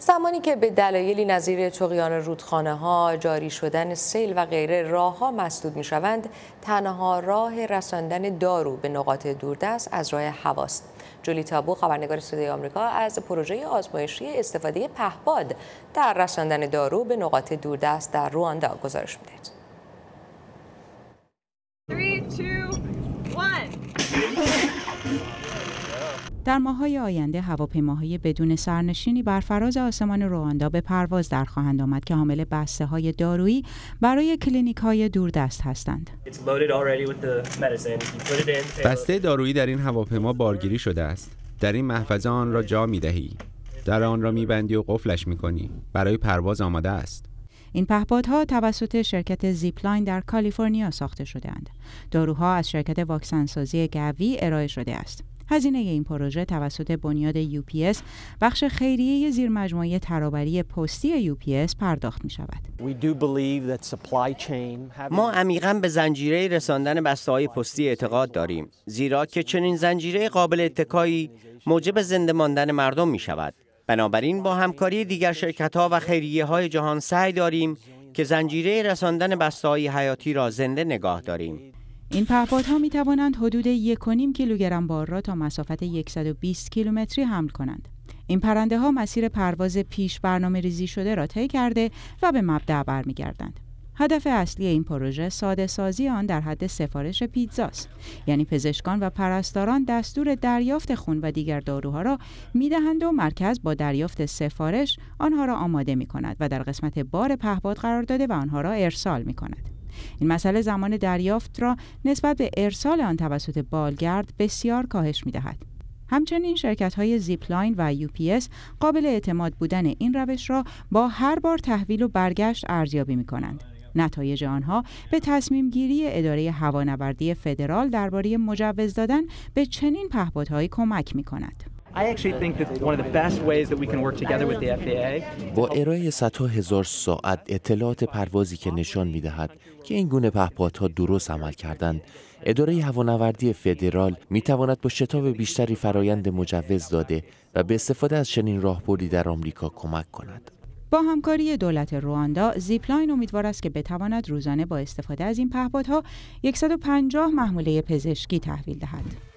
زمانی که به دلایلی نظیر تقیان رودخانه ها جاری شدن سیل و غیره راه ها مسدود می شوند تنها راه رساندن دارو به نقاط دوردست از راه هواست جولی تابو خبرنگار صدای آمریکا از پروژه آزمایشی استفاده پهباد در رساندن دارو به نقاط دوردست در رواندا گزارش میدهد در ماههای آینده هواپیماهای بدون سرنشینی بر فراز آسمان رواندا به پرواز در خواهند آمد که حامل بسته های دارویی برای کلینیک های دوردست هستند. بسته دارویی در این هواپیما بارگیری شده است. در این محفظه آن را جا می دهی. در آن را می بندی و قفلش می کنی. برای پرواز آماده است. این پهپادها توسط شرکت زیپلاین در کالیفرنیا ساخته شدهاند. داروها از شرکت واکسنسازی گوی ارائه شده است. هزینه این پروژه توسط بنیاد UPS بخش خیریه زیرمجموعه ترابری پستی UPS پرداخت می شود. ما عمیقا به زنجیره رساندن بسته پستی اعتقاد داریم زیرا که چنین زنجیره قابل اتکایی موجب زنده ماندن مردم می شود. بنابراین با همکاری دیگر شرکت ها و خیریه های جهان سعی داریم که زنجیره رساندن های حیاتی را زنده نگاه داریم. این پهپادها می توانند حدود 1.5 کیلوگرم بار را تا مسافت 120 کیلومتری حمل کنند. این پرنده ها مسیر پرواز پیش برنامه ریزی شده را طی کرده و به مبدع برمیگردند. هدف اصلی این پروژه ساده سازی آن در حد سفارش پیتزاست یعنی پزشکان و پرستاران دستور دریافت خون و دیگر داروها را میدهند و مرکز با دریافت سفارش آنها را آماده می کند و در قسمت بار پهباد قرار داده و آنها را ارسال می این مسئله زمان دریافت را نسبت به ارسال آن توسط بالگرد بسیار کاهش می دهد. همچنین شرکت های زیپلاین و یو قابل اعتماد بودن این روش را با هر بار تحویل و برگشت ارزیابی می کنند. نتایج آنها به تصمیم گیری اداره هوانوردی فدرال درباره مجوز دادن به چنین پهپادهایی کمک می کند. با ارائه صدها هزار ساعت اطلاعات پروازی که نشان می دهد که این گونه پهپادها درست عمل کردند اداره هوانوردی فدرال می تواند با شتاب بیشتری فرایند مجوز داده و به استفاده از چنین راهبردی در آمریکا کمک کند با همکاری دولت رواندا زیپلاین امیدوار است که بتواند روزانه با استفاده از این پهپادها 150 محموله پزشکی تحویل دهد